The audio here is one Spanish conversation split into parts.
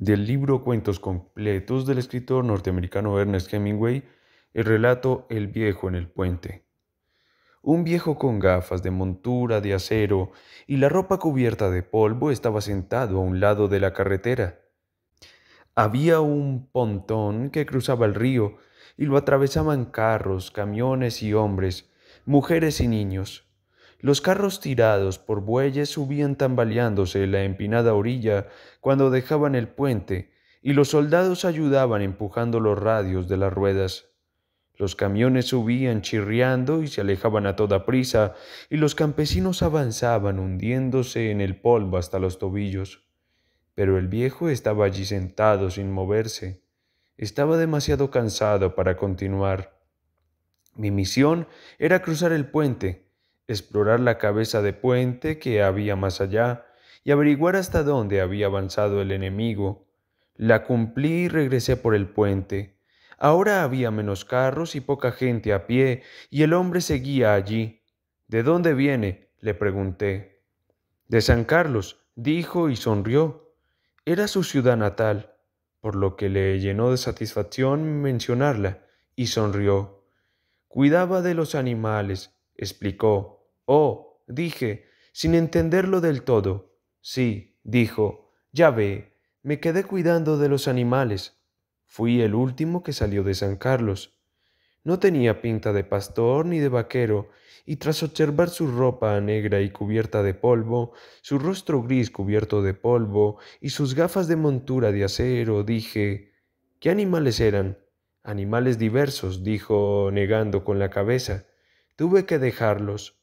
del libro Cuentos completos del escritor norteamericano Ernest Hemingway, el relato El viejo en el puente. Un viejo con gafas de montura de acero y la ropa cubierta de polvo estaba sentado a un lado de la carretera. Había un pontón que cruzaba el río y lo atravesaban carros, camiones y hombres, mujeres y niños. Los carros tirados por bueyes subían tambaleándose la empinada orilla cuando dejaban el puente, y los soldados ayudaban empujando los radios de las ruedas. Los camiones subían chirriando y se alejaban a toda prisa, y los campesinos avanzaban hundiéndose en el polvo hasta los tobillos. Pero el viejo estaba allí sentado sin moverse. Estaba demasiado cansado para continuar. Mi misión era cruzar el puente, explorar la cabeza de puente que había más allá y averiguar hasta dónde había avanzado el enemigo. La cumplí y regresé por el puente. Ahora había menos carros y poca gente a pie, y el hombre seguía allí. ¿De dónde viene? le pregunté. De San Carlos, dijo y sonrió. Era su ciudad natal, por lo que le llenó de satisfacción mencionarla, y sonrió. Cuidaba de los animales, explicó. Oh, dije, sin entenderlo del todo. Sí, dijo, ya ve, me quedé cuidando de los animales. Fui el último que salió de San Carlos. No tenía pinta de pastor ni de vaquero, y tras observar su ropa negra y cubierta de polvo, su rostro gris cubierto de polvo y sus gafas de montura de acero, dije, ¿qué animales eran? Animales diversos, dijo, negando con la cabeza. Tuve que dejarlos.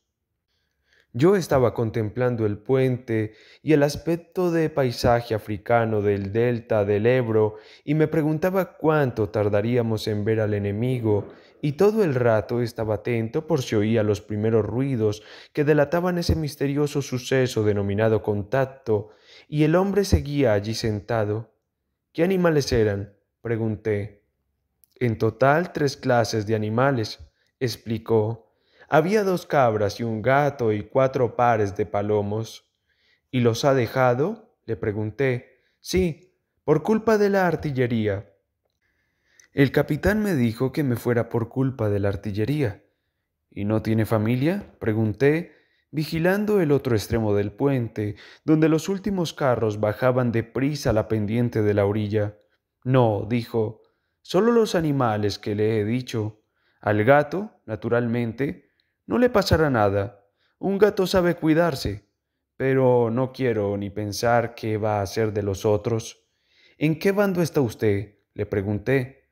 Yo estaba contemplando el puente y el aspecto de paisaje africano del delta del Ebro y me preguntaba cuánto tardaríamos en ver al enemigo y todo el rato estaba atento por si oía los primeros ruidos que delataban ese misterioso suceso denominado contacto y el hombre seguía allí sentado. ¿Qué animales eran? pregunté. En total tres clases de animales, explicó había dos cabras y un gato y cuatro pares de palomos. ¿Y los ha dejado? le pregunté. Sí, por culpa de la artillería. El capitán me dijo que me fuera por culpa de la artillería. ¿Y no tiene familia? pregunté, vigilando el otro extremo del puente, donde los últimos carros bajaban de prisa la pendiente de la orilla. No, dijo, solo los animales que le he dicho. Al gato, naturalmente, no le pasará nada. Un gato sabe cuidarse, pero no quiero ni pensar qué va a hacer de los otros. ¿En qué bando está usted? le pregunté.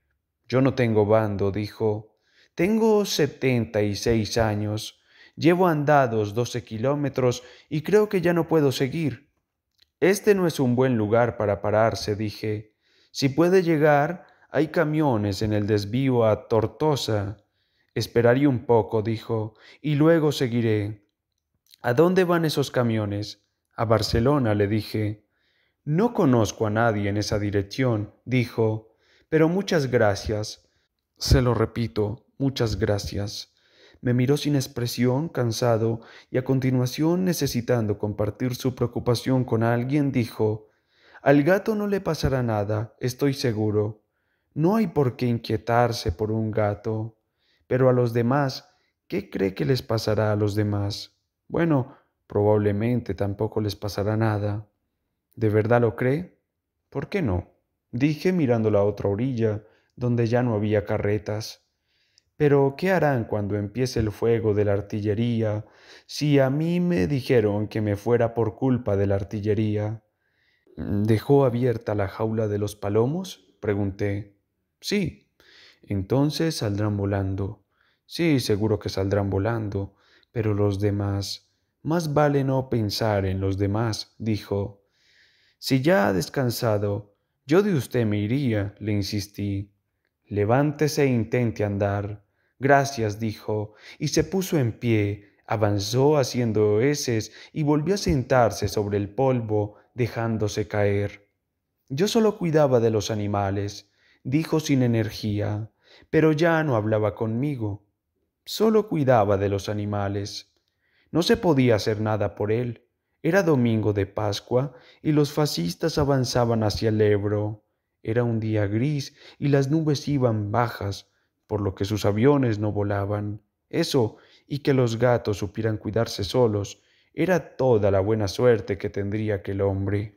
Yo no tengo bando, dijo. Tengo setenta y seis años. Llevo andados doce kilómetros y creo que ya no puedo seguir. Este no es un buen lugar para pararse, dije. Si puede llegar, hay camiones en el desvío a Tortosa. Esperaré un poco, dijo, y luego seguiré. ¿A dónde van esos camiones? A Barcelona, le dije. No conozco a nadie en esa dirección, dijo, pero muchas gracias. Se lo repito, muchas gracias. Me miró sin expresión, cansado, y a continuación, necesitando compartir su preocupación con alguien, dijo, Al gato no le pasará nada, estoy seguro. No hay por qué inquietarse por un gato. Pero a los demás, ¿qué cree que les pasará a los demás? Bueno, probablemente tampoco les pasará nada. ¿De verdad lo cree? ¿Por qué no? Dije mirando la otra orilla, donde ya no había carretas. Pero, ¿qué harán cuando empiece el fuego de la artillería? Si a mí me dijeron que me fuera por culpa de la artillería. ¿Dejó abierta la jaula de los palomos? pregunté. Sí, entonces saldrán volando. Sí, seguro que saldrán volando, pero los demás. Más vale no pensar en los demás, dijo. Si ya ha descansado, yo de usted me iría, le insistí. Levántese e intente andar. Gracias, dijo, y se puso en pie, avanzó haciendo heces y volvió a sentarse sobre el polvo, dejándose caer. Yo solo cuidaba de los animales, dijo sin energía pero ya no hablaba conmigo, solo cuidaba de los animales. No se podía hacer nada por él. Era domingo de Pascua y los fascistas avanzaban hacia el Ebro. Era un día gris y las nubes iban bajas, por lo que sus aviones no volaban. Eso y que los gatos supieran cuidarse solos era toda la buena suerte que tendría aquel hombre.